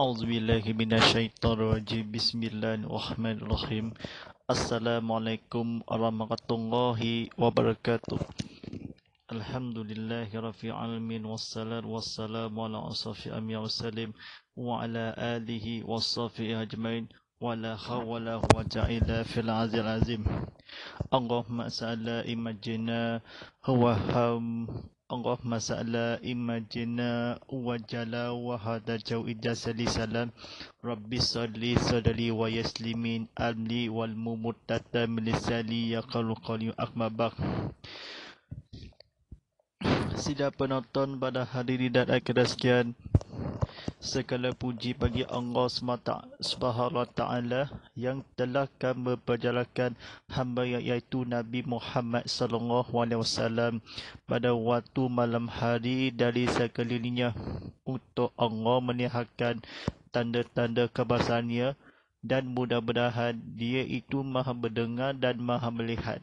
أعوذ بالله من الشيطان الرجيم بسم الله الرحمن الرحيم السلام عليكم ورحمة الله وبركاته الحمد لله رب العالمين والصلاة والسلام على أصحاب أمي وسلم وعلى آله وصحبه أجمعين ولا حول ولا قوة إلا في العزيز العظيم اللهم صل على هو هم Allahumma sa'ala imma jina wa jala wa hada jau idasali salam Rabbi salli sadali wa yaslimin amli wal mumutata milisali ya qalu qaliu akmabak Sida penonton pada hadiri dan akhirat sekian Segala puji bagi Allah SWT yang telah kami perjalankan hamba iaitu Nabi Muhammad SAW pada waktu malam hari dari sekelilingnya untuk Allah menihakan tanda-tanda kebasannya dan mudah-mudahan dia itu maha mendengar dan maha melihat.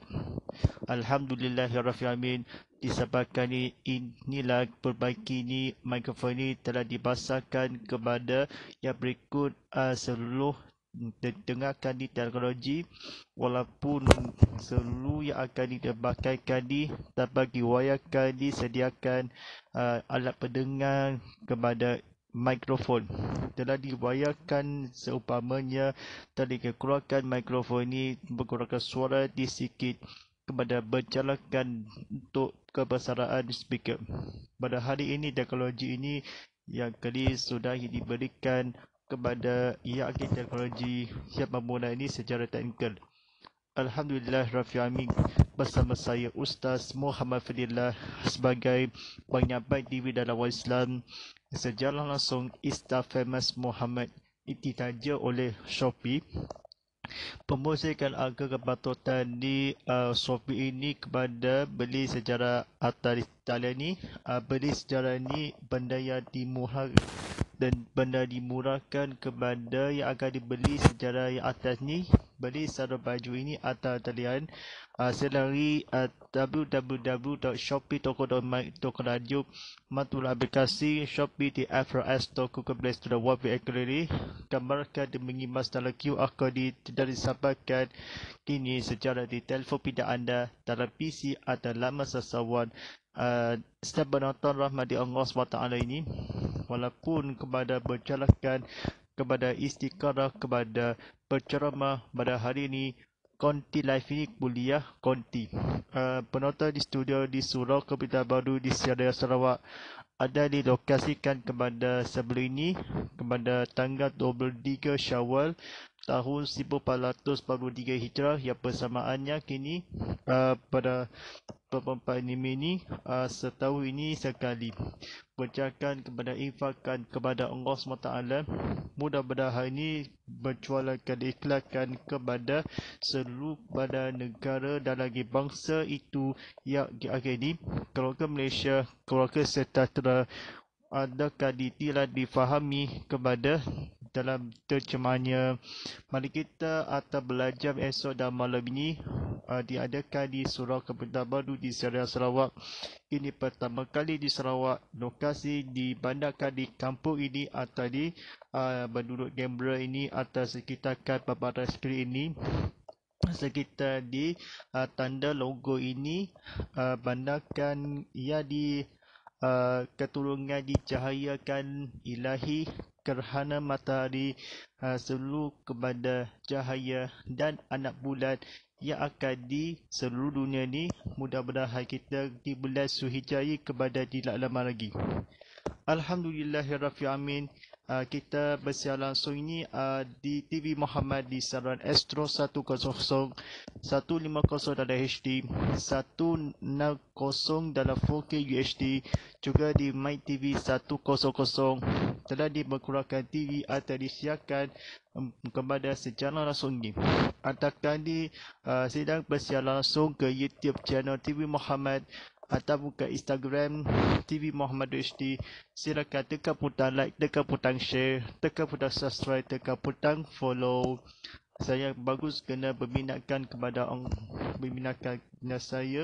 Alhamdulillah ya Alhamdulillahirrahmanirrahim. Disebabkan ini inilah perbaiki ini mikrofon ini telah dipasarkan kepada yang berikut uh, seluruh dengarkan di teknologi walaupun seluruh yang akan diterbakaikan di dapat diwayakan disediakan uh, alat pendengar kepada mikrofon telah diwayarkan seumpamanya telah dikeluarkan mikrofon ini menggunakan suara di sikit kepada berjalankan untuk kebesaran speaker. Pada hari ini teknologi ini yang kali sudah diberikan kepada IAK teknologi siap memulai ini secara teknikal. Alhamdulillah Rafi Amin bersama saya Ustaz Muhammad Fadillah sebagai penyampai TV dalam Islam sejarah langsung ista' Famous Muhammad ditaja oleh Shopee Pemusikan angka kepatutan di uh, Shopee ini kepada beli sejarah atas Italia ini uh, Beli sejarah ini benda yang dimurah dan benda dimurahkan kepada yang akan dibeli sejarah yang atas ni beli sarung baju ini atau talian uh, selari uh, www.shopee.com.radio matul aplikasi Shopee di FRS Toko Kebelis Tuna Wabi Ekeliri gambarkan dan mengimas dalam QR Code tidak disampaikan kini secara di telefon pindah anda dalam PC atau lama sesawan uh, setiap penonton rahmat di Allah SWT ini walaupun kepada berjalankan kepada istiqarah kepada perceramah pada hari ini Konti live ini kuliah Konti. Uh, penonton di studio di Surau Kepulauan Baru di Seraya Sarawak ada dilokasikan kepada sebelum ini kepada tanggal 23 Syawal tahun 1443 Hijrah yang bersamaannya kini uh, pada pandemi ini uh, setahun ini sekali. Bercakap kepada infakan kepada Allah SWT mudah hari ini mencualakan ikhlaskan kepada seluruh pada negara dan lagi bangsa itu yang di akhir ini keluarga Malaysia, keluarga Setatera ada kaditilah difahami kepada dalam terjemahannya mari kita atau belajar esok dan malam ini uh, diadakan di surau kebenda baru di Seria Sarawak ini pertama kali di Sarawak lokasi di bandar kadi kampung ini atau di uh, ah, penduduk Gembra ini atau sekitar kat Bapak Skrin ini sekitar di uh, tanda logo ini uh, bandarkan ia di uh, keturunan dicahayakan ilahi gerhana matahari ha, selalu kepada cahaya dan anak bulan yang akan di seluruh dunia ini mudah-mudahan kita di bulan suhijai kepada tidak lama lagi. Alhamdulillahirrahmanirrahim uh, kita bersiar langsung ini uh, di TV Muhammad di saluran Astro 100 150 dalam HD 160 dalam 4K UHD juga di My TV 100 telah diberkurangkan TV atau disiarkan mm, kepada secara langsung ini. Atas tadi uh, ah, sidang bersiar langsung ke YouTube channel TV Muhammad atau buka Instagram TV Muhammad HD silakan tekan butang like tekan butang share tekan butang subscribe tekan butang follow saya bagus kena berminatkan kepada orang berminatkan kepada saya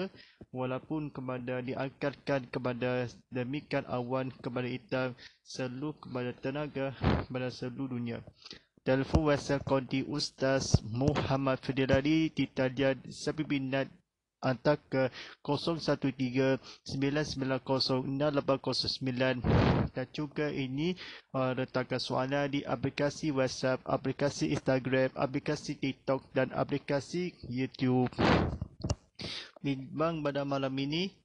walaupun kepada diangkatkan kepada demikian awan kepada hitam seluruh kepada tenaga kepada seluruh dunia Telefon WhatsApp konti Ustaz Muhammad Fidelali di talian 9 hantar ke 0139906809 dan juga ini uh, letakkan soalan di aplikasi WhatsApp, aplikasi Instagram, aplikasi TikTok dan aplikasi YouTube. Bimbang pada malam ini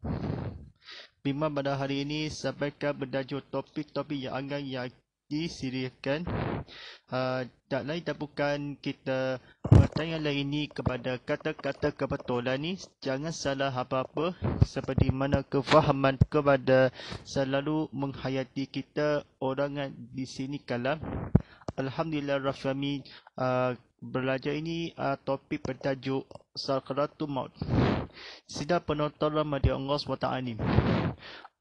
Bimbang pada hari ini sampaikan berdajur topik-topik yang agak yakin disirikan uh, ah, tak lain tak bukan kita lagi ini kepada kata-kata kebetulan ni jangan salah apa-apa seperti mana kefahaman kepada selalu menghayati kita orang di sini kalam Alhamdulillah Rafami uh, ah, belajar ini uh, topik bertajuk Sakratul Maut Sidap penonton ramai di Allah SWT ini.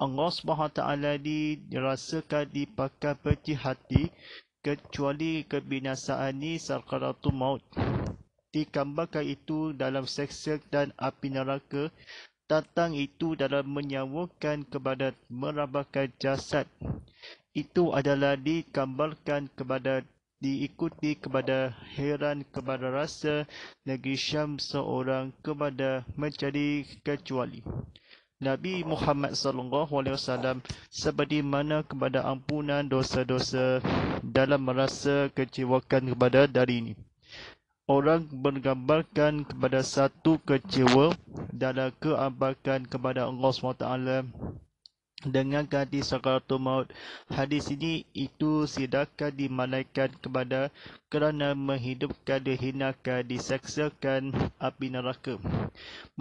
Allah SWT ini dirasakan dipakai peti hati kecuali kebinasaan ini sarkaratu maut. Dikambarkan itu dalam seksa dan api neraka tatang itu dalam menyawakan kepada merabakan jasad. Itu adalah dikambarkan kepada diikuti kepada Heran kepada rasa negeri Syam seorang kepada menjadi kecuali. Nabi Muhammad sallallahu alaihi wasallam seperti mana kepada ampunan dosa-dosa dalam merasa kecewakan kepada dari ini. Orang bergambarkan kepada satu kecewa dalam keabakan kepada Allah SWT dengan ganti sakaratul maut. Hadis ini itu sidakan dimalaikan kepada kerana menghidupkan dihinakan diseksakan api neraka.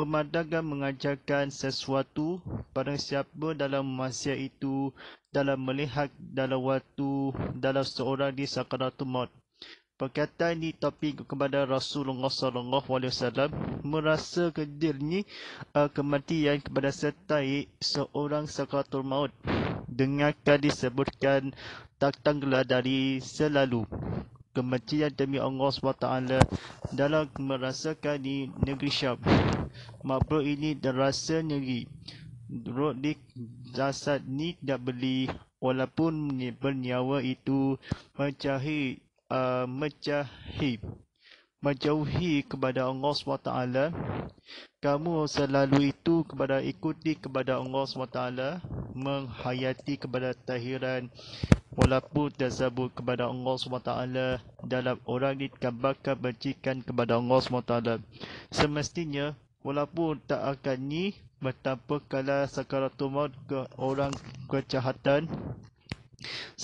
Memandangkan mengajarkan sesuatu pada siapa dalam masa itu dalam melihat dalam waktu dalam seorang di sakaratul maut perkataan ini topik kepada Rasulullah SAW merasa kedirnya uh, eh, kematian kepada setai seorang sakatul maut dengan dengarkan disebutkan tak tanggla dari selalu kematian demi Allah SWT dalam merasakan di negeri syab makhluk ini terasa negeri Rodik jasad ni tak beli walaupun bernyawa itu mencahit uh, mejahi menjauhi kepada Allah SWT kamu selalu itu kepada ikuti kepada Allah SWT menghayati kepada tahiran walaupun tersebut kepada Allah SWT dalam orang ini bakal bercikan kepada Allah SWT semestinya walaupun tak akan ni betapa kala sakaratumat ke orang kejahatan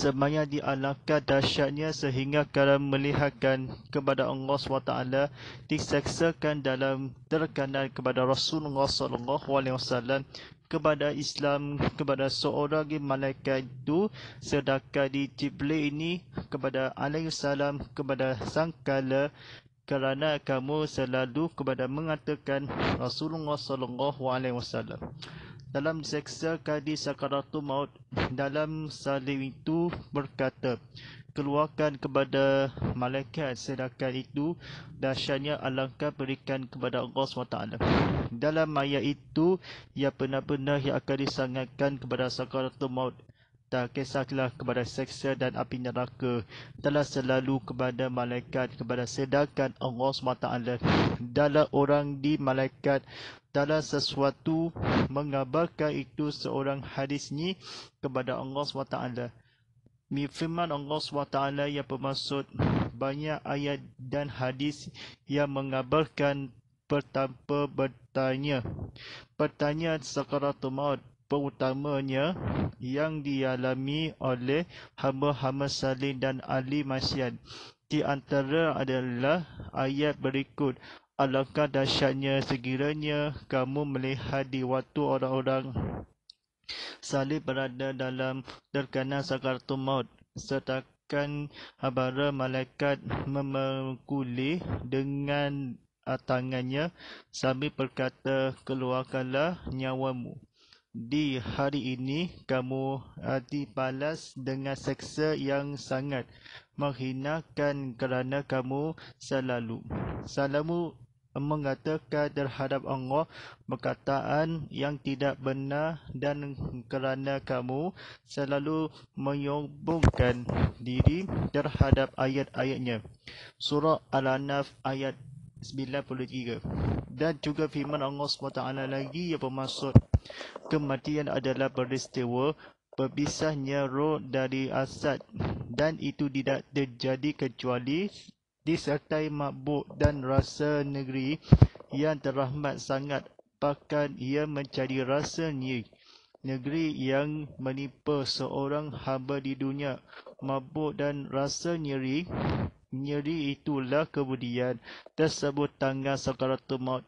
Semuanya dialafkan dahsyatnya sehingga kalian melihatkan kepada Allah SWT diseksakan dalam terkenal kepada Rasulullah SAW kepada Islam, kepada seorang di malaikat itu sedangkan di Jibli ini kepada Alaihissalam, kepada sangkala kerana kamu selalu kepada mengatakan Rasulullah SAW dalam seksa kadi sakaratu maut dalam salim itu berkata keluarkan kepada malaikat sedangkan itu dahsyatnya alangkah berikan kepada Allah SWT dalam ayat itu ia benar-benar yang akan disangatkan kepada sakaratu maut tak kisahlah kepada seksa dan api neraka telah selalu kepada malaikat kepada sedakan Allah SWT dalam orang di malaikat dalam sesuatu mengabarkan itu seorang hadis ni kepada Allah SWT Mi firman Allah SWT yang bermaksud banyak ayat dan hadis yang mengabarkan pertama bertanya. Pertanyaan Sakaratul Maut terutamanya yang dialami oleh hamba hamba salih dan ahli masyad. Di antara adalah ayat berikut. Alangkah dahsyatnya sekiranya kamu melihat di waktu orang-orang salih berada dalam terkenal sakaratul maut. serta kan habara malaikat memukuli dengan tangannya sambil berkata keluarkanlah nyawamu di hari ini kamu uh, dibalas dengan seksa yang sangat menghinakan kerana kamu selalu. Salamu mengatakan terhadap Allah perkataan yang tidak benar dan kerana kamu selalu menyombongkan diri terhadap ayat-ayatnya. Surah Al-Anaf ayat 93 dan juga firman Allah SWT lagi yang bermaksud Kematian adalah peristiwa berpisahnya roh dari asad dan itu tidak terjadi kecuali disertai mabuk dan rasa negeri yang terahmat sangat bahkan ia mencari rasa ni negeri yang menipu seorang hamba di dunia mabuk dan rasa nyeri nyeri itulah kemudian tersebut tangga sakaratul maut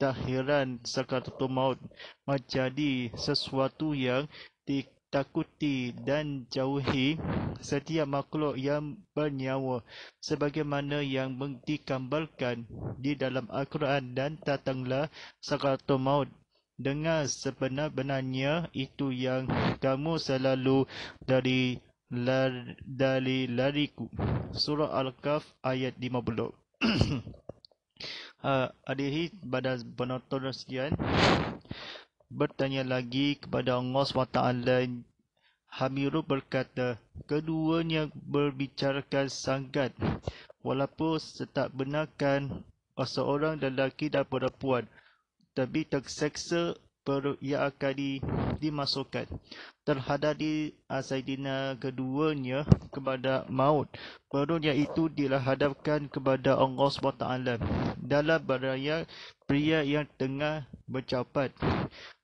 tahiran sakaratul maut menjadi sesuatu yang ditakuti dan jauhi setiap makhluk yang bernyawa sebagaimana yang dikambalkan di dalam Al-Quran dan datanglah sakaratul maut dengan sebenar-benarnya itu yang kamu selalu dari lar, dari lariku surah al-kaf ayat 50 uh, ah, adihi pada penonton sekian bertanya lagi kepada Allah SWT Hamiru berkata keduanya berbicarakan sangat walaupun setak benarkan seorang lelaki dan perempuan tapi terseksa ia perakali dimasukkan terhadap di asaidina ah, keduanya kepada maut perut iaitu dilahadapkan kepada Allah SWT dalam beraya pria yang tengah bercapat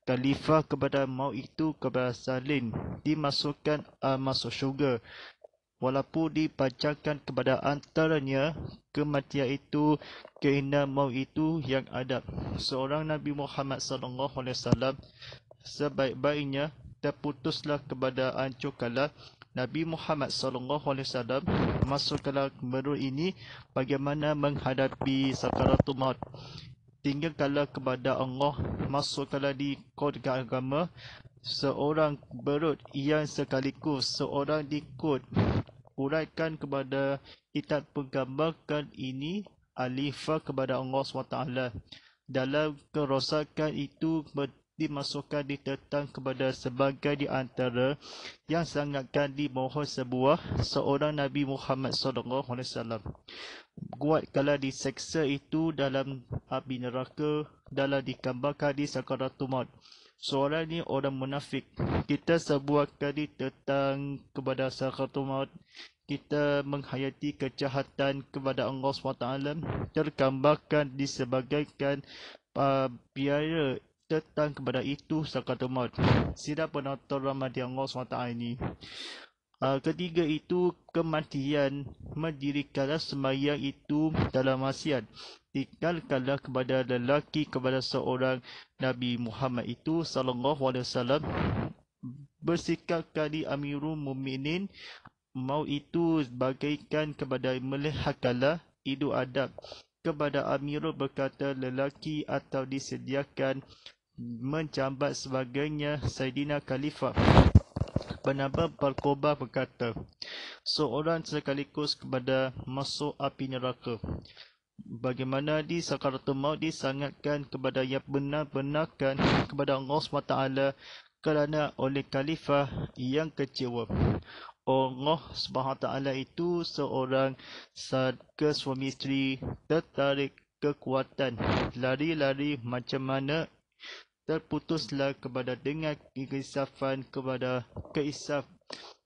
khalifah kepada maut itu kepada salin dimasukkan uh, masuk syurga walaupun dibacakan kepada antaranya kematian itu kerana maut itu yang ada seorang Nabi Muhammad sallallahu alaihi wasallam sebaik-baiknya terputuslah kepada ancukala Nabi Muhammad sallallahu alaihi wasallam masuk masuklah menurut ini bagaimana menghadapi sakaratul maut Tinggal tinggalkanlah kepada Allah masuk masuklah di kod agama seorang berut yang sekaligus seorang dikut huraikan kepada kitab penggambarkan ini alifah kepada Allah SWT. Dalam kerosakan itu dimasukkan ditetang kepada sebagai di antara yang sangatkan dimohon sebuah seorang Nabi Muhammad SAW. Buat kalau seksa itu dalam api neraka dalam digambarkan di Sakaratul Soalan ini orang munafik. Kita sebuah kali tentang kepada sakaratul maut kita menghayati kejahatan kepada Allah SWT tergambarkan disebagaikan uh, biara tentang kepada itu sakaratul maut. Sidak penonton ramadhan Allah SWT ini. Uh, ketiga itu kematian mendirikanlah semayang itu dalam masyarakat iktikalkanlah kepada lelaki kepada seorang Nabi Muhammad itu sallallahu alaihi wasallam bersikap kali amirul mukminin mau itu bagaikan kepada melihakalah idu adab kepada amirul berkata lelaki atau disediakan menjambat sebagainya Saidina Khalifah. Bernama Balkobah berkata, seorang sekaligus kepada masuk api neraka bagaimana di sakaratul maut disangatkan kepada yang benar-benarkan kepada Allah SWT kerana oleh khalifah yang kecewa. Allah SWT itu seorang sadka suami isteri tertarik kekuatan. Lari-lari macam mana terputuslah kepada dengan keisafan kepada keisaf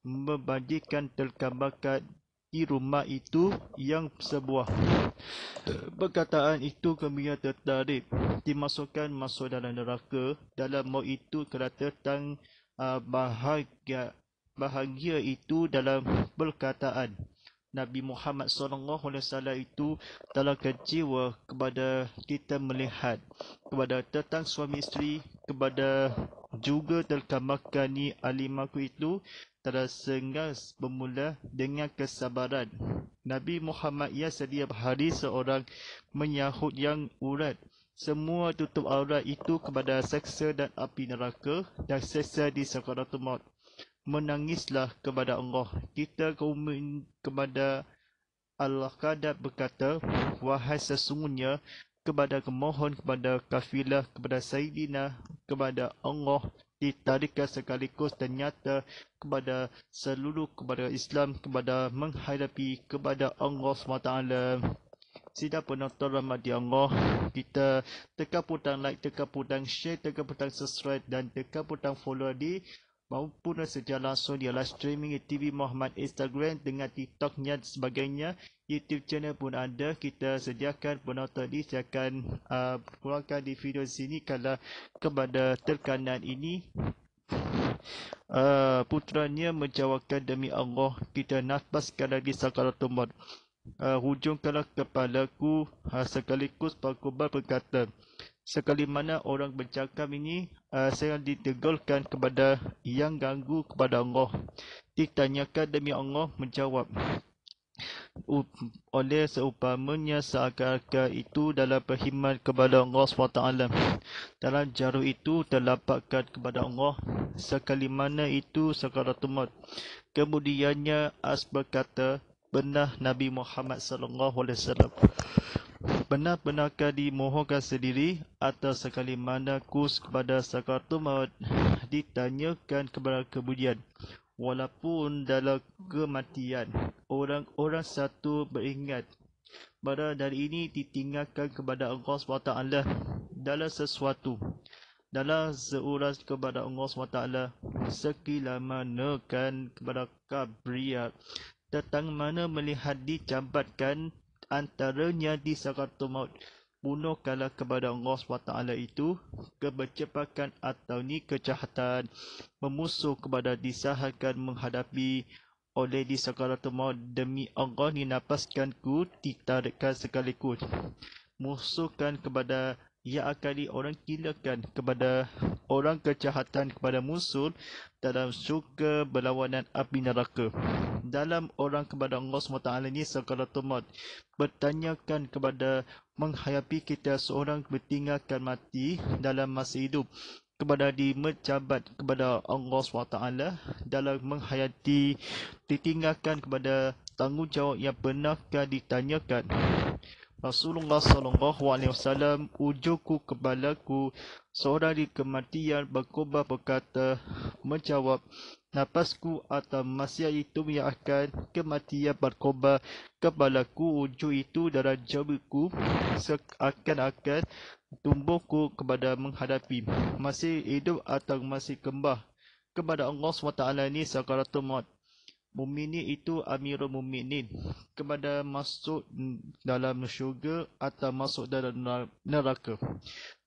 membajikan terkabakat di rumah itu yang sebuah perkataan itu kemudian tertarik dimasukkan masuk dalam neraka dalam mau itu kerana tentang uh, bahagia bahagia itu dalam perkataan Nabi Muhammad saw itu telah kejiwa kepada kita melihat kepada tentang suami isteri kepada juga terkamakani alimaku itu terasengas bermula dengan kesabaran. Nabi Muhammad ia setiap hari seorang menyahut yang urat. Semua tutup aurat itu kepada seksa dan api neraka dan seksa di sakaratul maut. Menangislah kepada Allah. Kita kumin kepada Allah Kadat berkata, Wahai sesungguhnya kepada kemohon kepada kafilah kepada Sayyidina kepada Allah ditarikkan sekaligus dan nyata kepada seluruh kepada Islam kepada menghadapi kepada Allah SWT. Sida penonton rahmat Allah Kita tekan butang like, tekan butang share, tekan butang subscribe dan tekan butang follow di maupun secara langsung di live streaming TV Muhammad Instagram dengan TikToknya dan sebagainya. YouTube channel pun ada. Kita sediakan penonton ini. Saya akan uh, keluarkan di video sini kalau kepada terkanan ini. Uh, putranya menjawabkan demi Allah kita nafaskan lagi sakaratul maut uh, hujungkanlah kepalaku uh, sekaligus Pak berkata sekali mana orang bercakap ini uh, saya ditegurkan kepada yang ganggu kepada Allah ditanyakan demi Allah menjawab U- oleh seupamanya seakan-akan itu dalam perkhidmat kepada Allah SWT dalam jarum itu terlapatkan kepada Allah sekali mana itu sekaratumat kemudiannya as berkata benar Nabi Muhammad sallallahu alaihi wasallam benar-benarkah dimohonkan sendiri atau sekali mana kus kepada sakatul maut ditanyakan kepada kemudian walaupun dalam kematian orang-orang satu beringat pada dari ini ditinggalkan kepada Allah SWT dalam sesuatu dalam seuras kepada Allah SWT mana kan kepada kabriat tentang mana melihat dicabatkan antaranya di sakaratul maut bunuh kala kepada Allah SWT itu kebercepatan atau ni kejahatan memusuh kepada disahkan menghadapi oleh di sakaratul maut demi Allah ni napaskan ku ditarikkan sekalikut musuhkan kepada ia akan diorang kilakan kepada orang kejahatan kepada musuh dalam suka berlawanan api neraka. Dalam orang kepada Allah SWT ini segala tumat bertanyakan kepada menghayapi kita seorang bertinggalkan mati dalam masa hidup kepada di dimecabat kepada Allah SWT dalam menghayati ditinggalkan kepada tanggungjawab yang pernahkah ditanyakan Rasulullah sallallahu alaihi wasallam ujuku kebalaku seorang di kematian berkoba berkata menjawab nafasku atau masih itu yang akan kematian berkoba kebalaku ujuk itu darah jabiku seakan akan tumbuhku kepada menghadapi masih hidup atau masih kembah kepada Allah SWT ini sakaratul maut Muminin itu amirul muminin kepada masuk dalam syurga atau masuk dalam neraka.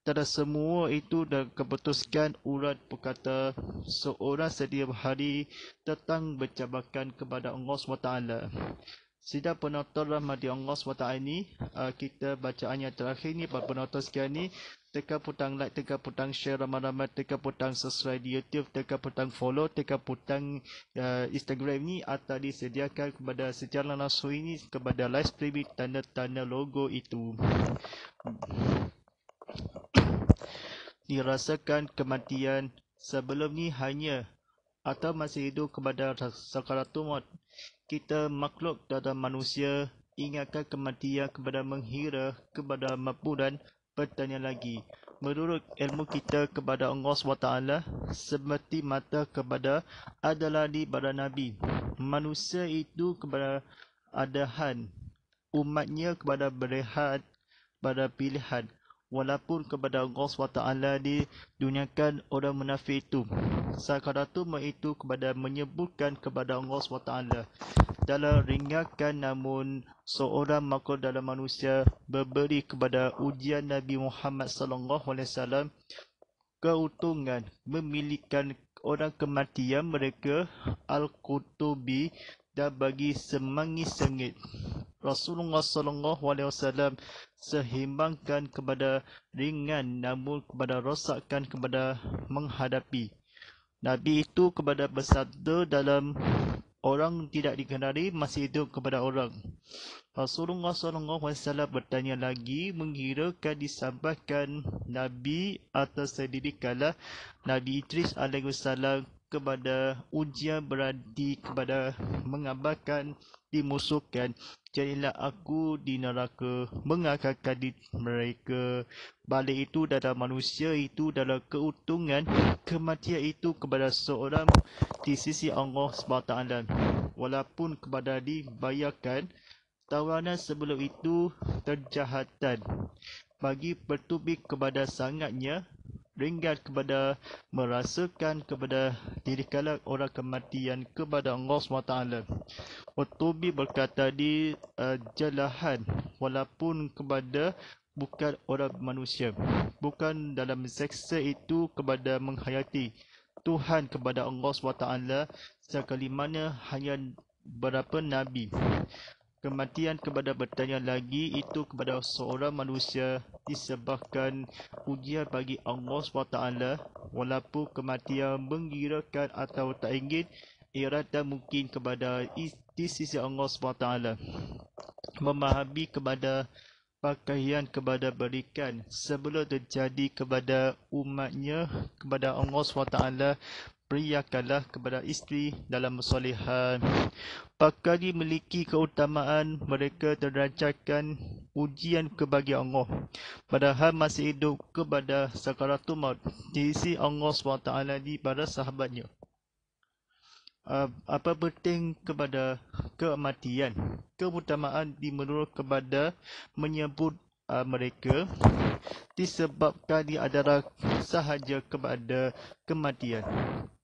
Tada semua itu dah keputusan urat perkata seorang setiap hari tentang bercabakan kepada Allah SWT. Sida penonton rahmati Allah SWT ini, uh, kita bacaannya terakhir ini, penonton sekian ini, teka butang like, teka butang share ramai-ramai, teka butang subscribe di YouTube, teka butang follow, teka butang uh, Instagram ni atau disediakan kepada secara langsung ini kepada live stream tanda-tanda logo itu. Dirasakan kematian sebelum ni hanya atau masih hidup kepada sakaratumat. Kita makhluk dalam manusia ingatkan kematian kepada menghira kepada mampu dan bertanya lagi menurut ilmu kita kepada Allah SWT seperti mata kepada adalah di pada Nabi manusia itu kepada adahan umatnya kepada berehat pada pilihan walaupun kepada Allah SWT didunyakan orang munafik itu. Sakaratul maut itu kepada menyebutkan kepada Allah SWT dalam ringankan namun seorang makhluk dalam manusia berberi kepada ujian Nabi Muhammad SAW keutungan memilikkan orang kematian mereka Al-Qutubi dan bagi semangis sengit. Rasulullah sallallahu alaihi wasallam sehimbangkan kepada ringan namun kepada rosakkan kepada menghadapi. Nabi itu kepada bersabda dalam orang tidak dikenali masih itu kepada orang. Rasulullah sallallahu alaihi wasallam bertanya lagi mengira mengirakan disampaikan Nabi atas sendiri kala Nabi Idris alaihi wasallam kepada ujian beradi kepada mengabarkan dimusuhkan jadilah aku di neraka mengakalkan di mereka balik itu dalam manusia itu dalam keuntungan kematian itu kepada seorang di sisi Allah SWT walaupun kepada dibayarkan tawanan sebelum itu terjahatan bagi bertubik kepada sangatnya ringan kepada merasakan kepada diri kala orang kematian kepada Allah SWT. Utubi berkata di uh, jalahan walaupun kepada bukan orang manusia. Bukan dalam seksa itu kepada menghayati Tuhan kepada Allah SWT sekali mana hanya berapa Nabi kematian kepada bertanya lagi itu kepada seorang manusia disebabkan ujian bagi Allah SWT walaupun kematian menggirakan atau tak ingin ia mungkin kepada di sisi Allah SWT memahami kepada pakaian kepada berikan sebelum terjadi kepada umatnya kepada Allah SWT priyakalah kepada isteri dalam solehan. Pakari memiliki keutamaan mereka terancarkan ujian kebagi Allah. Padahal masih hidup kepada sakaratul maut. Diisi Allah SWT di para sahabatnya. Ah, apa penting kepada kematian? Keutamaan di menurut kepada menyebut ah, mereka disebabkan diadara sahaja kepada kematian.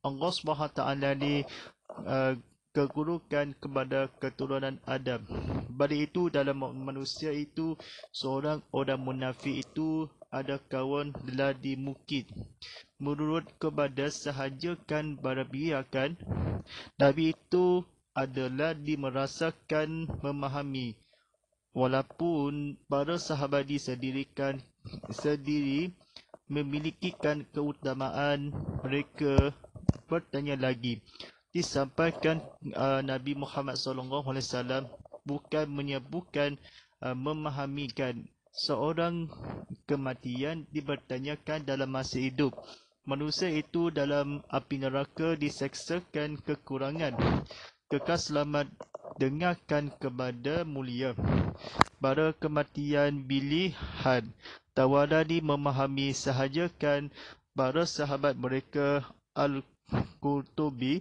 Allah Subhanahu taala di uh, kegurukan kepada keturunan Adam. Bagi itu dalam manusia itu seorang orang munafik itu ada kawan la di mukit. Menurut kepada sahaja kan sahajakan barabiakan Nabi itu adalah dimerasakan memahami walaupun para sahabat disedirikan sendiri memilikikan keutamaan mereka bertanya lagi disampaikan uh, Nabi Muhammad SAW bukan menyebutkan uh, memahamikan seorang kematian dipertanyakan dalam masa hidup manusia itu dalam api neraka diseksakan kekurangan kekal selamat dengarkan kepada mulia pada kematian bilihan tawadani memahami sahajakan para sahabat mereka al Qurtubi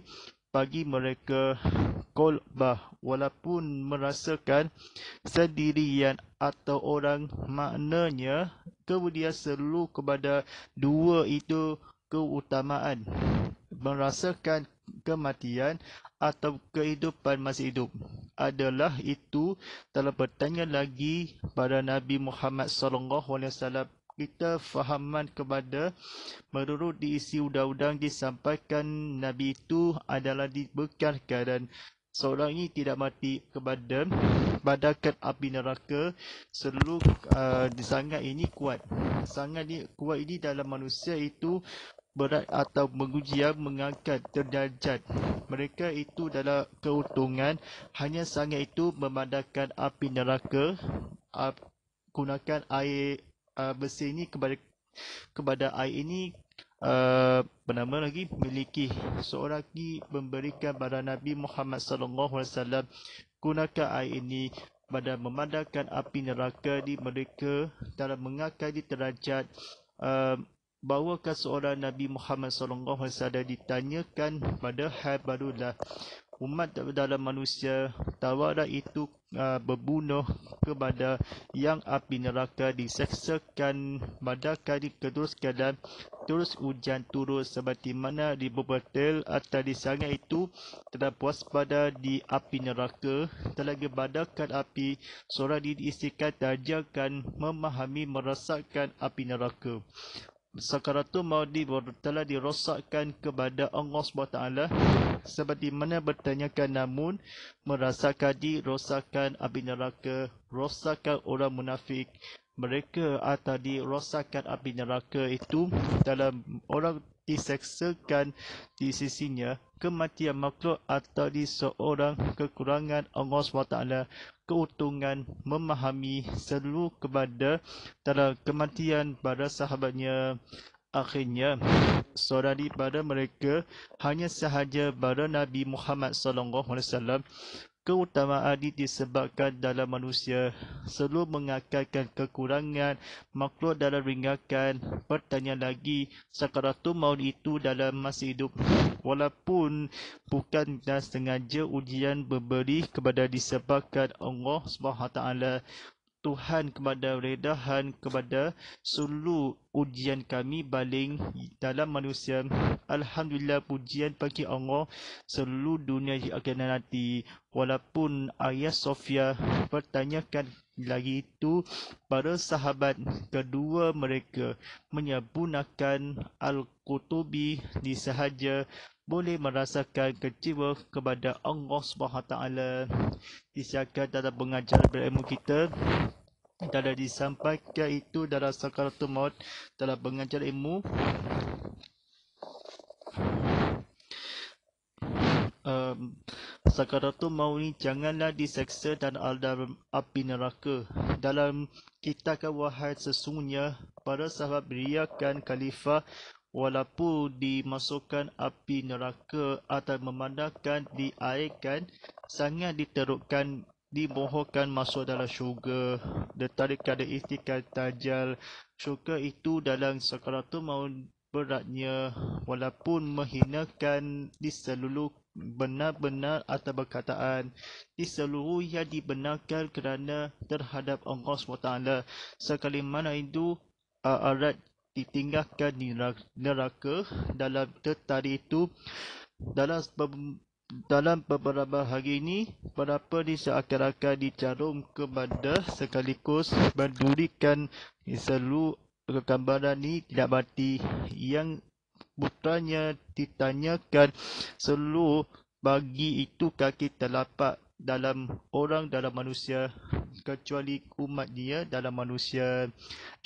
bagi mereka kolbah walaupun merasakan sendirian atau orang maknanya kemudian selalu kepada dua itu keutamaan merasakan kematian atau kehidupan masih hidup adalah itu telah bertanya lagi pada Nabi Muhammad sallallahu alaihi wasallam kita fahaman kepada menurut diisi udang-udang disampaikan Nabi itu adalah dibekalkan dan seorang ini tidak mati kepada badakan api neraka seluruh uh, ini kuat sangat ini, kuat ini dalam manusia itu berat atau menguji yang mengangkat terdajat mereka itu dalam keuntungan hanya sangat itu memadakan api neraka uh, gunakan air uh, besi ini kepada kepada air ini uh, bernama lagi miliki seorang lagi memberikan kepada Nabi Muhammad sallallahu alaihi wasallam gunakan air ini pada memadamkan api neraka di mereka dalam mengakai di terajat uh, bahawa seorang Nabi Muhammad SAW ditanyakan pada hal barulah umat dalam manusia tawarlah itu uh, berbunuh kepada yang api neraka diseksakan pada kali kedua sekadar terus hujan turun seperti mana di bebetel atau di sangat itu telah puas pada di api neraka telah gebadakan api seorang diisikan tajakan memahami merasakan api neraka sakaratul maut di telah dirosakkan kepada Allah SWT seperti mana bertanyakan namun merasakan dirosakkan api neraka rosakkan orang munafik mereka atau dirosakkan api neraka itu dalam orang diseksakan di sisinya kematian makhluk atau di seorang kekurangan Allah SWT keutungan memahami selalu kepada dalam kematian pada sahabatnya akhirnya saudari pada mereka hanya sahaja pada Nabi Muhammad sallallahu alaihi wasallam keutamaan ini disebabkan dalam manusia selalu mengakalkan kekurangan makhluk dalam ringakan pertanyaan lagi sakaratu maut itu dalam masa hidup walaupun bukan dan sengaja ujian memberi kepada disebabkan Allah Subhanahu taala Tuhan kepada redahan kepada seluruh ujian kami baling dalam manusia. Alhamdulillah pujian bagi Allah seluruh dunia di akhirat nanti. Walaupun ayah Sofia bertanyakan lagi itu para sahabat kedua mereka menyempurnakan Al-Qutubi di sahaja boleh merasakan kecewa kepada Allah SWT disiarkan dalam mengajar berilmu kita dalam disampaikan itu dalam sakaratul maut dalam mengajar ilmu um, sakaratul maut ini janganlah diseksa dan dalam api neraka dalam kita kawahat sesungguhnya para sahabat beriakan khalifah walaupun dimasukkan api neraka atau memandangkan diaikan sangat diterukkan dimohonkan masuk dalam syurga tetapi kada istikan tajal syurga itu dalam tu maut beratnya walaupun menghinakan di seluruh benar-benar atau berkataan di seluruh yang dibenarkan kerana terhadap Allah SWT sekali mana itu uh, arat ditinggalkan di neraka dalam tetari itu dalam dalam beberapa hari ini beberapa di seakan-akan dicarum kepada sekaligus berdurikan seluruh gambaran ini tidak mati yang putranya ditanyakan seluruh bagi itu kaki telapak dalam orang dalam manusia kecuali umat dia dalam manusia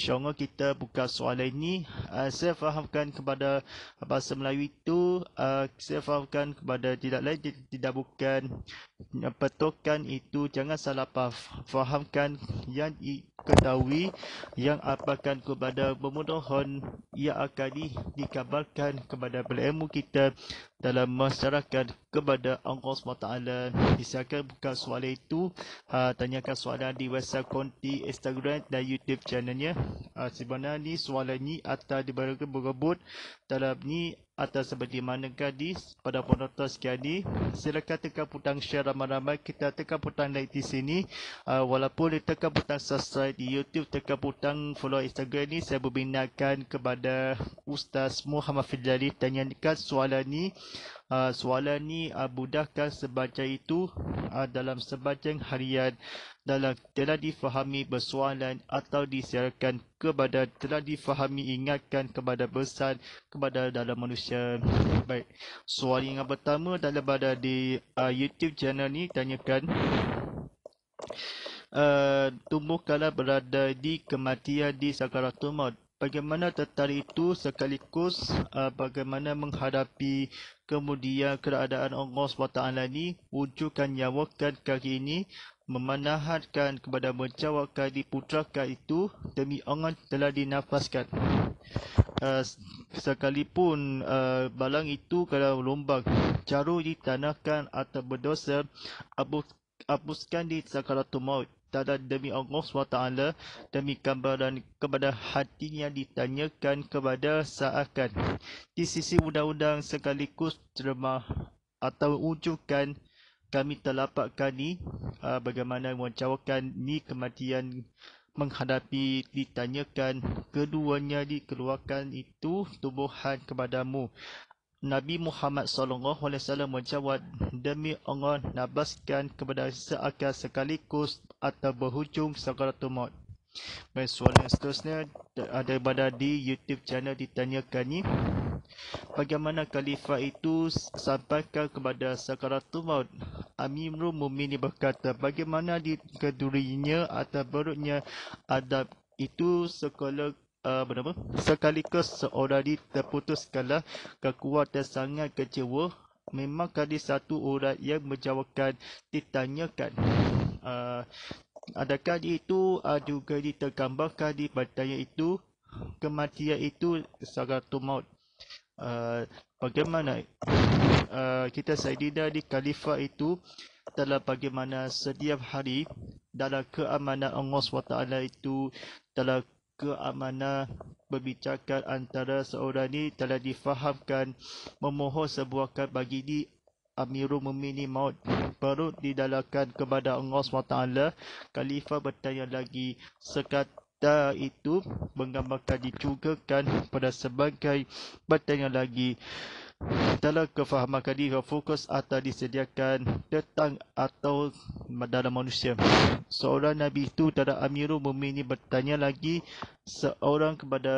insyaallah kita buka soalan ini uh, saya fahamkan kepada bahasa Melayu itu uh, saya fahamkan kepada tidak lain tidak bukan petokan itu jangan salah faham, fahamkan yang i, ketahui yang apakan kepada pemohon ia akan di, dikabarkan kepada pelemu kita dalam masyarakat kepada Allah SWT. Disiakan buka soalan itu, uh, tanyakan soalan di WhatsApp, konti Instagram dan YouTube channelnya. Uh, sebenarnya ni soalan ni atau dibarangkan berebut dalam ni atau seperti mana gadis pada penonton sekian ni silakan tekan butang share ramai-ramai kita tekan butang like di sini uh, walaupun dia tekan butang subscribe di youtube tekan butang follow instagram ni saya berbinakan kepada Ustaz Muhammad Fidlali tanyakan soalan ni uh, soalan ni uh, ah, budahkan sebaca itu uh, dalam sebanjang harian dalam telah difahami bersoalan atau disiarkan kepada telah difahami ingatkan kepada besar kepada dalam manusia baik soalan yang pertama dalam pada di uh, YouTube channel ni tanyakan uh, tumbuh kala berada di kematian di sakaratul maut bagaimana tertarik itu sekaligus uh, bagaimana menghadapi kemudian keadaan Allah SWT ini wujudkan nyawakan kaki ini memanahkan kepada menjawabkan diputrakan itu demi Allah telah dinafaskan uh, sekalipun uh, balang itu kalau lombak jaru ditanahkan atau berdosa abu, abuskan di sakaratul maut ta'ala demi Allah SWT demi kabaran kepada hatinya ditanyakan kepada seakan di sisi undang-undang sekaligus termah atau ujukan kami terlapatkan ni ah, bagaimana mencawakan ni kematian menghadapi ditanyakan keduanya dikeluarkan itu tubuhan kepadamu Nabi Muhammad SAW menjawab demi Allah nabaskan kepada seakan sekaligus atau berhujung sekaratul maut. Baik, soalan yang seterusnya ada pada di YouTube channel ditanyakan ini. Bagaimana khalifah itu sampaikan kepada sekaratul maut? Amirul Mumini berkata, bagaimana dikedurinya atau buruknya adab itu sekolah uh, bernama sekaligus seorang di terputuskanlah kekuatan sangat kecewa memang kali satu orang yang menjawabkan ditanyakan uh, adakah itu uh, juga ditergambarkan di bertanya itu kematian itu sagatu maut uh, bagaimana uh, kita Saidina di khalifah itu telah bagaimana setiap hari dalam keamanan Allah SWT itu telah keamanan berbicarakan antara seorang ini telah difahamkan memohon sebuah kad bagi ini Amiru memini maut perut didalakan kepada Allah SWT Khalifah bertanya lagi sekata itu menggambarkan dicugakan pada sebagai bertanya lagi dalam kefahaman kali fokus atau disediakan tentang atau dalam manusia. Seorang Nabi itu dalam Amiru memilih bertanya lagi seorang kepada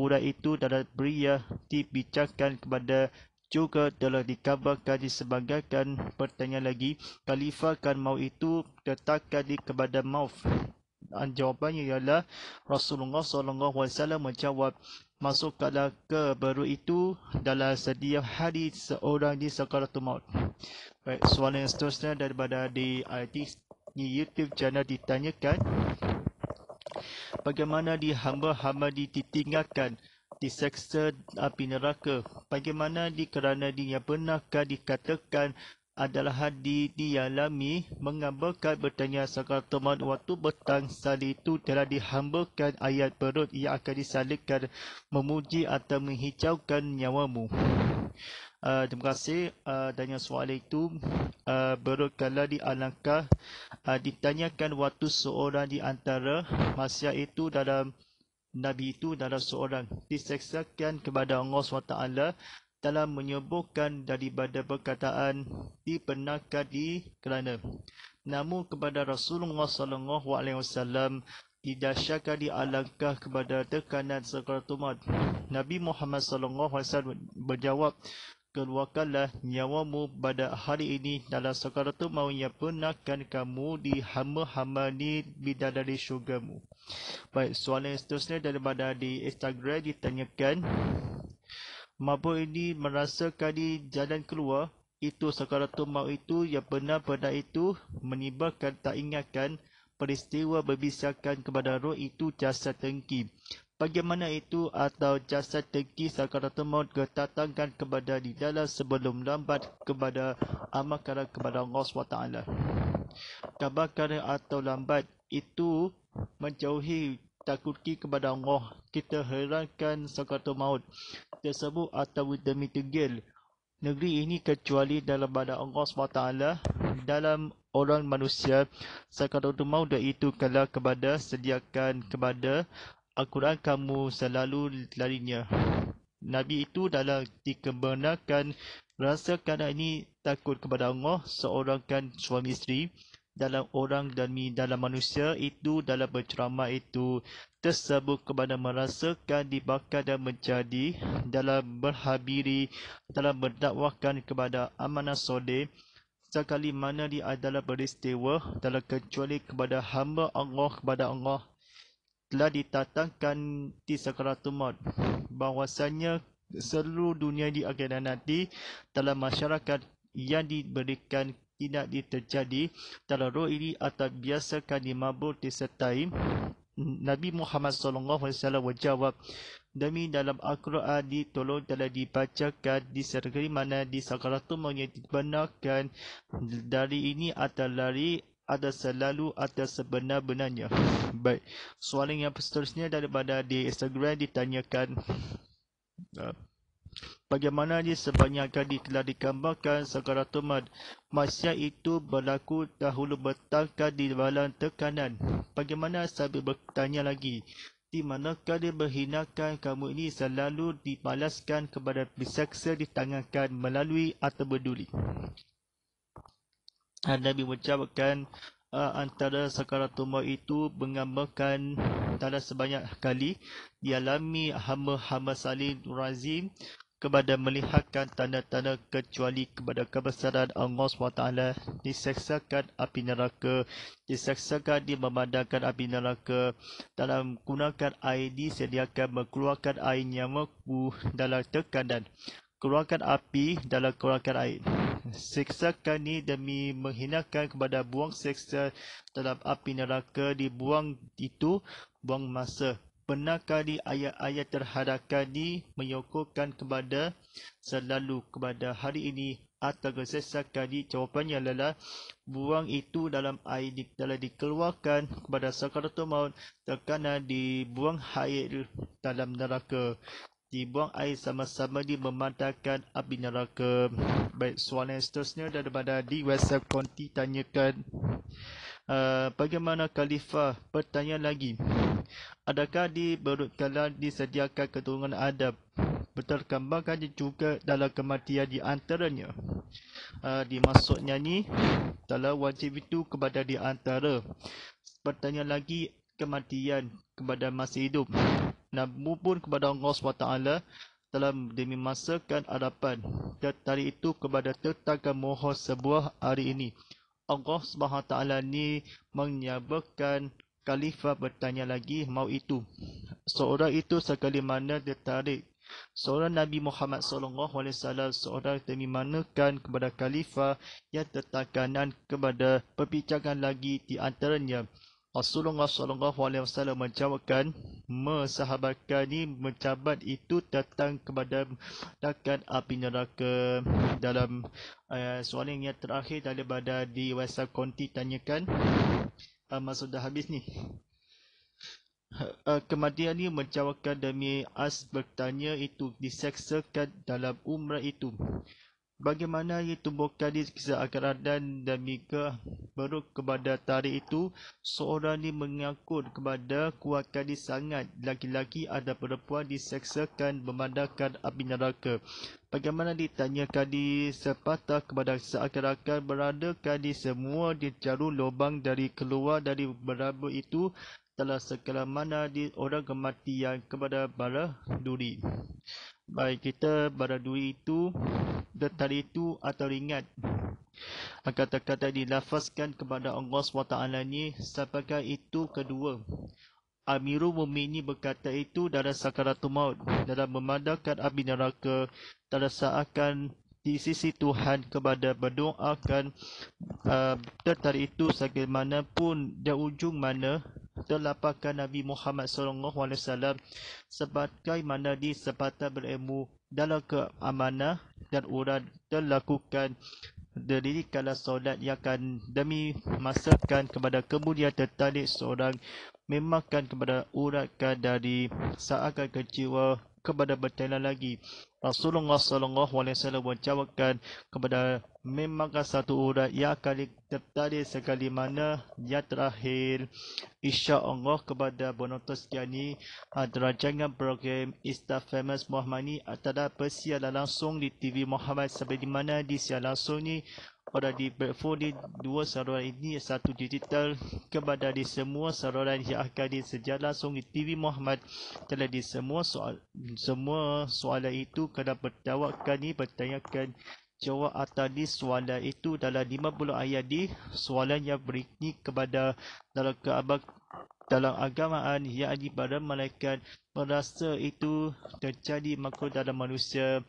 orang itu dalam beria dibicarakan kepada juga telah dikabarkan disebagakan pertanyaan lagi Khalifah kan mau itu tetapkan di kepada mauf jawapannya ialah Rasulullah SAW menjawab Masuk masukkanlah keberu itu dalam setiap hari seorang di sekolah tu maut. Baik, soalan yang seterusnya daripada di IT di YouTube channel ditanyakan bagaimana di hamba-hamba ditinggalkan di diseksa api neraka bagaimana di kerana dia benarkah dikatakan adalah hadis dialami mengabarkan bertanya sangka teman waktu petang sali itu telah dihambakan ayat perut ia akan disalikan memuji atau menghijaukan nyawamu. Uh, terima kasih uh, ah, dan yang itu uh, ah, berkala di alangkah uh, ditanyakan waktu seorang di antara masa itu dalam Nabi itu dalam seorang diseksakan kepada Allah SWT telah menyebutkan daripada perkataan dipenakan di kerana namun kepada Rasulullah SAW tidak wasallam dialangkah kepada tekanan sakaratul Nabi Muhammad SAW alaihi wasallam berjawab keluarkanlah nyawamu pada hari ini dalam sakaratul maut yang penakan kamu di hama-hama ni bidadari syurgamu baik soalan seterusnya daripada di Instagram ditanyakan Mabuk ini merasakani jalan keluar itu sekarang tu mau itu yang benar benar itu menibakan tak ingatkan peristiwa berbisakan kepada roh itu jasad tengki. Bagaimana itu atau jasad tengki sekarang tu mau ketatangkan kepada di dalam sebelum lambat kepada amakara kepada Allah SWT. Kabarkan atau lambat itu menjauhi takuti kepada Allah kita herankan sakatu maut tersebut atau demi tegil negeri ini kecuali dalam badan Allah SWT dalam orang manusia sakatu maut itu kala kepada sediakan kepada Al-Quran kamu selalu larinya Nabi itu dalam dikebenarkan rasa kerana ini takut kepada Allah seorang kan suami isteri dalam orang dan mi dalam manusia itu dalam berceramah itu tersebut kepada merasakan dibakar dan menjadi dalam berhabiri dalam berdakwahkan kepada amanah soleh sekali mana dia adalah beristiwa dalam kecuali kepada hamba Allah kepada Allah telah ditatangkan di sekaratul maut bahwasanya seluruh dunia di akhirat nanti dalam masyarakat yang diberikan tidak diterjadi dalam roh ini atau biasakan mabur disertai Nabi Muhammad SAW menjawab demi dalam Al-Quran ditolong telah dibacakan di sergeri mana di sakaratu mengetibanakan dari ini atau lari ada selalu atau sebenar-benarnya baik soalan yang seterusnya daripada di Instagram ditanyakan bagaimana ini sebanyak kali telah digambarkan sakaratumat masa itu berlaku dahulu bertangkah di dalam tekanan bagaimana sambil bertanya lagi di mana kali berhinakan kamu ini selalu dipalaskan kepada biseksa ditangankan melalui atau berduli Nabi mengucapkan antara sakaratumat itu mengambarkan dalam sebanyak kali dialami hamba-hamba salim razim kepada melihatkan tanda-tanda kecuali kepada kebesaran Allah SWT diseksakan api neraka, diseksakan dimemandangkan api neraka dalam menggunakan air disediakan mengeluarkan air nyamaku dalam tekanan, keluarkan api dalam keluarkan air. Seksakan ini demi menghinakan kepada buang seksa dalam api neraka dibuang itu buang masa benarkah di ayat-ayat terhadakah di menyokongkan kepada selalu kepada hari ini atau kesesakan di jawapannya adalah buang itu dalam air di, telah dikeluarkan kepada sakaratul maut terkena dibuang air dalam neraka dibuang air sama-sama di dimematakan api neraka baik soalan seterusnya daripada di WhatsApp konti tanyakan Uh, bagaimana khalifah? bertanya lagi. Adakah di berut kala disediakan keturunan adab? Berterkembangkan juga dalam kematian di antaranya. Uh, dimaksudnya ni, dalam wajib itu kepada di antara. Pertanyaan lagi, kematian kepada masih hidup. Dan mumpun kepada Allah SWT dalam demi masakan harapan. Tertarik itu kepada tetangga mohon sebuah hari ini. Allah swt ni menyebabkan khalifah bertanya lagi mau itu. Seorang itu sekali mana dia tarik Seorang Nabi Muhammad SAW, seorang demi manakan kepada khalifah yang tertakanan kepada perbincangan lagi di antaranya. Rasulullah sallallahu alaihi wasallam menjawabkan mesahabatkan ni mencabat itu datang kepada takkan api neraka dalam uh, soalan yang terakhir daripada di Wasa Konti tanyakan uh, maksud dah habis ni uh, kematian ini menjawabkan demi as bertanya itu diseksakan dalam umrah itu Bagaimana ia tumbuhkan di kisah akaradan dan mika beruk kepada tarikh itu, seorang ini mengakut kepada kuat di sangat laki-laki ada perempuan diseksakan memandangkan api neraka. Bagaimana ditanya di sepatah kepada kisah akaradan berada di semua di jalur lubang dari keluar dari berabu itu telah sekelamana di orang kematian kepada bala duri baik kita pada duri itu detail itu atau ingat kata-kata dilafazkan kepada Allah SWT ni sepakat itu kedua Amiru Mumini berkata itu dalam Sakaratul Maut dalam memadakan api neraka dalam seakan di sisi Tuhan kepada berdoakan uh, tentara itu sebagaimana pun di ujung mana telapakkan Nabi Muhammad SAW sebagai mana di sepatah berilmu dalam keamanan dan urat dilakukan dari kala solat yang akan demi masakan kepada kemudian tertarik seorang memakan kepada uratkan dari saat kejiwa kepada bertanya lagi Rasulullah sallallahu alaihi wasallam mencawakan kepada memang satu urat ya kali tertadi sekali mana ya terakhir isya Allah kepada bonotos kini adalah ha, jangan program Insta Famous Muhammad ni atau persiaran langsung di TV Muhammad sebagaimana di siaran langsung ni pada di platform di dua saluran ini satu digital kepada di semua saluran yang akan di sejarah langsung TV Muhammad telah di semua soal semua soalan itu kena bertawakkan ini bertanyakan jawab atas di soalan itu dalam 50 ayat di soalan yang berikni kepada dalam keabak dalam agamaan yang ada pada malaikat merasa itu terjadi makhluk dalam manusia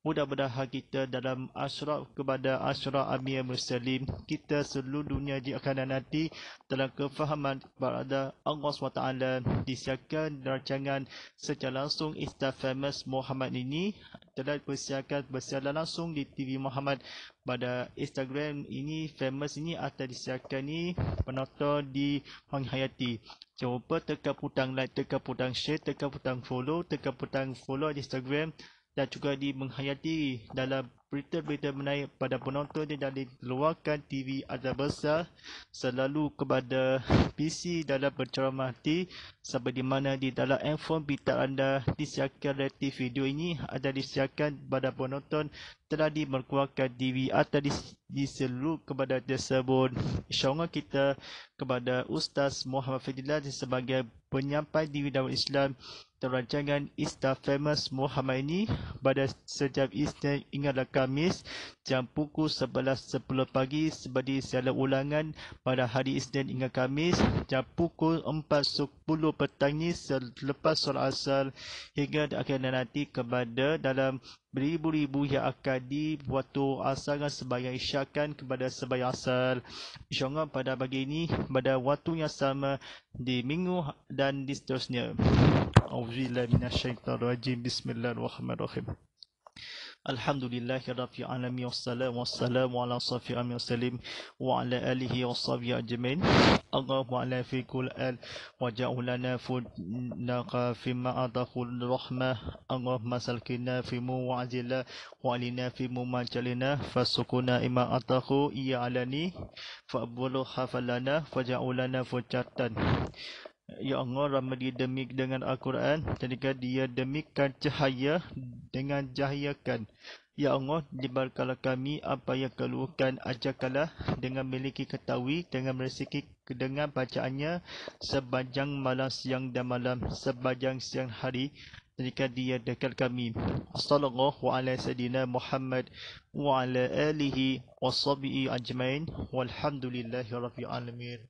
Mudah-mudahan kita dalam asyraf kepada asyraf Amir Muslim. Kita seluruh dunia di akan nanti dalam kefahaman berada Allah SWT disiarkan rancangan secara langsung Istafamous Muhammad ini telah disiarkan bersiaran langsung di TV Muhammad pada Instagram ini famous ini atau disiarkan ini penonton di menghayati. Jangan lupa tekan butang like, tekan butang share, tekan butang follow, tekan butang follow di Instagram dan juga di menghayati dalam berita-berita mengenai pada penonton yang dah dikeluarkan TV atas besar selalu kepada PC dalam berceramah di sampai di mana di dalam handphone bintang anda disiarkan dari video ini ada disiarkan pada penonton telah diberkuakan diri atau di, di kepada tersebut. InsyaAllah kita kepada Ustaz Muhammad Fadilah sebagai penyampai diri dalam Islam terancangan Ista Famous Muhammad ini pada sejak Isnin hingga Kamis jam pukul 11.10 pagi seperti siaran ulangan pada hari Isnin hingga Kamis, jam pukul 4.10 petang ini selepas solat asal hingga akhirnya nanti kepada dalam beribu-ribu yang akan dibuat tu asal dengan sebayang isyakan kepada sebayang asal. InsyaAllah pada pagi ini, pada waktu yang sama di minggu dan di seterusnya. Auzillah minasyaitan rajim. Bismillahirrahmanirrahim. Alhamdulillahi Rabbil Alamin Wassalamu wassalamu ala safi amin salim Wa ala alihi wa sahbihi ajmin Allahumma ala fi kul al Wa ja'ulana funnaqa fi ma'adakul rahmah Allahumma salkina fi mu'azila Wa alina fi mu'majalina Fasukuna ima ataku iya alani Fa'abulu hafalana Fa ja'ulana fujatan Ya Allah ramai demik dengan Al-Quran Jadikan dia demikkan cahaya dengan jahiyakan Ya Allah, jibarkanlah kami apa yang keluarkan ajakalah dengan memiliki ketahui dengan meresiki dengan bacaannya sepanjang malam siang dan malam sepanjang siang hari jika dia dekat kami. Assalamualaikum warahmatullahi wabarakatuh. Muhammad wa ala alihi wa sahbihi ajmain. Walhamdulillahirabbil alamin.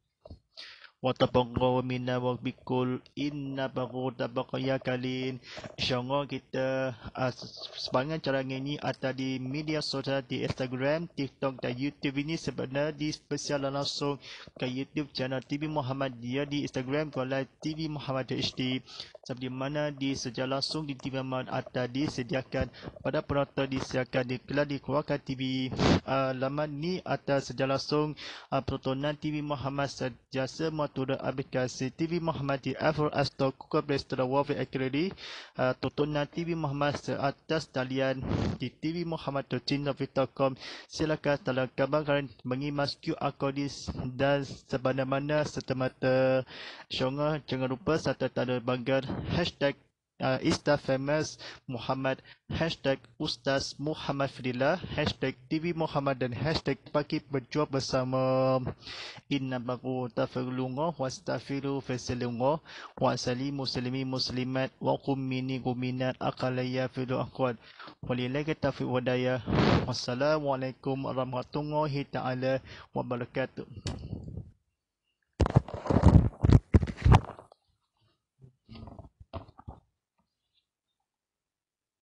Watapongo mina wabikul inna baku tapak ya kalin. Syongo kita ah, sepanjang cara ini atau di media sosial di Instagram, TikTok dan YouTube ini sebenarnya di spesial langsung ke YouTube channel TV Muhammad dia di Instagram kalau TV Muhammad HD. Sebab di mana di sejak langsung di TV Muhammad atau disediakan pada penonton disediakan di kelas di kuarkan TV uh, ah, laman ni atau sejak langsung uh, ah, TV Muhammad sejasa to the aplikasi TV Muhammad di Apple Store, Google Play Store, Wi-Fi Accuracy. Uh, Tontonan TV Muhammad se-atas talian di TV Muhammad to Cinovita.com. Silakan dalam kabaran mengimas QR Code dan sebanda mana serta mata syonga. Jangan lupa serta tanda banggar hashtag uh, is famous Muhammad hashtag Ustaz Muhammad Fidillah hashtag TV Muhammad dan hashtag Pagi Berjuang Bersama Inna Baku Tafirullah wa Astafiru Fasilullah wa Salim Muslimi Muslimat wa Qumini Guminat Aqalaya Fidu Akhwad wa Lillahi Tafir Wadaya Wassalamualaikum Warahmatullahi Ta'ala wa barakatuh.